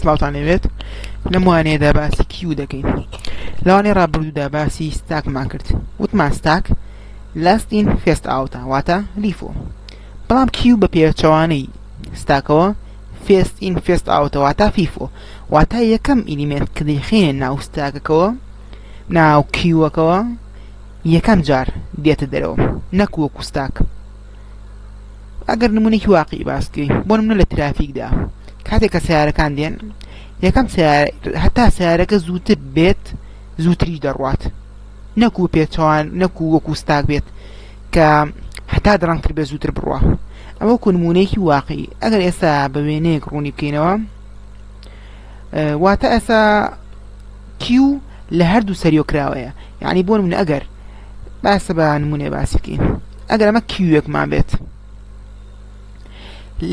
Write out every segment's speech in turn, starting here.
سلااوانەوێت لەم وانەیەدا باسی کیو دەکەین لەوانێ ڕابردوودا باسی ستاکمان کرد وتمان ستاک لاستین فێست ئاوتە واتە لیفۆ بەڵام کیو بە پێچەوانەی ستاکەوە فێست ئین فێست ئاوتەوە تا فیفۆ واتە یەکەم ئیلیمنت کە دەیخێنێن ناو ستاکەکەەوە ناو کیوەکەوە یەکەم جار دێتە دەرەوە نەکووە کوستاک ئەگەر نمونێکی واقعی باسکەی بۆ نمونە لە ترافیکدا کاتێک کە سیارەکان دێن یەکەم هەتا سیارەکە زووتر بێت زووتری دەڕوات نەکو پێچوان نەکو وەکو ستاک بێت کە هەتا دڕنگتر بێ زووتر بڕوە ئەوە کونمونەیەکی واقعی ئەگەر ئێستا بە وێنەیەک ڕوونی بکەینەوە واتە ئەسا کیو لە هەردوو سەریۆکراوەیە یعنی بۆ من ئەگەر باسە بە نمونێ باسیکەین ئەگەر ئەمە کیوێکمان بێت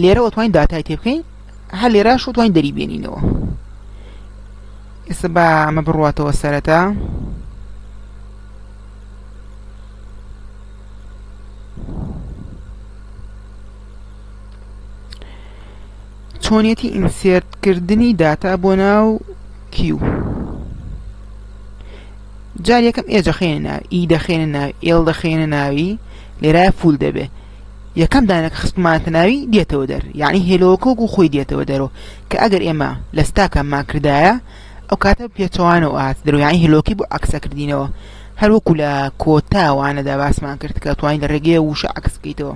لێرە ئۆتوانین دااتای تێ بکەین هە لێرە شوتوانین دەری بێنینەوە ئێستا بە ئەمە بڕاتەوە سەرەتا چۆنێتی ئینسێرتکردنی داتا بۆ ناو کیو جار یەکەم ئێجەخێنە ناوی ئی دەخێنە ناو ئێڵ دەخێنە ناوی لێرای فول دەبێت یەکەم دانەکە خستمانتەناوی دێتەوە دەر یعنی هێلۆکۆک و خۆی دێتەوە دەرەوە کە ئەگەر ئێمە لەستاکە ماکردایە ئەو کاتە پێچوانەوە ئات دەرویانی هێلۆکی بۆ ئەکسەکردینەوە هەروەکو لە کۆتاوانەدا باسمان کرد کە توانین لە ڕێگەیە وشە ئەکسکەیتەوە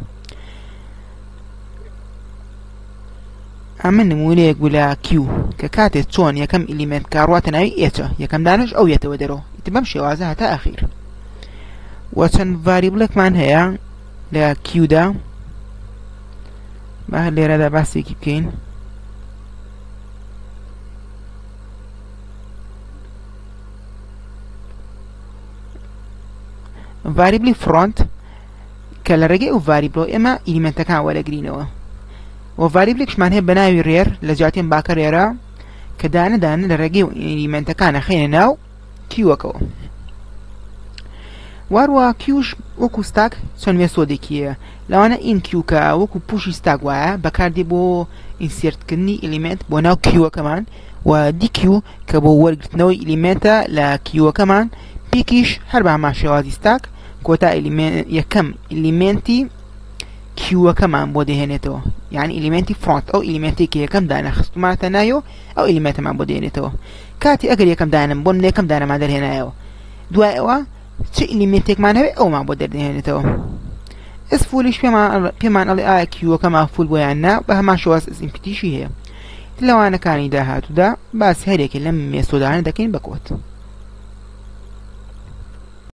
ئەمە نمونەیەک بوو لە کیو کە کاتێک چۆن یەکەم ئلیمنت کاڕاتە ناوی ئێچە یەکەم دانش ئەو یەتەوە دەرەوە بەم شێوازە هەتا ئەخیر وە چەند ڤاری بڵێکمان هەیە لە کیودا با لێرەدا باسێکی بکەین ڤاریبلی فرۆنت کە لە ڕێگەی ئەو ڤاریبلۆ ئێمە ئیلیمەنتەکان وەرەگرینەوە وە ڤاریبلێکشمان هەیە بە ناوی ڕێر لە جاتێن باکەڕێرە کە دانەدانە لە ڕێگەی ئیلیمەنتەکانە خێنە ناو کیوەکەوە واروا ميسو ديكيه ستاک چەندێ سۆدێکیە لەوانە ئین کیوکە وەکو پوشی ستاک وایە بو انسيرت كني اليمنت بو ناو كمان و دیکیو کە بۆ وەرگرتنەوەی ئلیمێتە لە کیوەکەمان پێکیش هەر باماشێوازی ستاک کۆتا یەکەم ئلیمنتی کیوەکەمان بۆ دەهێنێتەوە یعنی ئلیمنتی فرانت ئەو ئلیمنتێکی یەکەم دانەخستماتە نایۆ ئەو ئلیمەتەمان بۆ دێنێتەوە کاتی ئەگەر یەکەم دانم بۆم نێکم دانەمان دەرهێنایەوە دوایەوە چ ئلیمێتێکمان هەوێ ئەومان بۆ دەردێنێتەوە ئەسفولیش پێمان ئەڵێ ئایا کیوەکەمان فول بۆیان نا بە هەمان شواز ئەسئیمپتیشی هەیە لەوانەکانی داهاتوودا باس هەرێکی لەم مێسۆدانە دەکەین بەکۆت.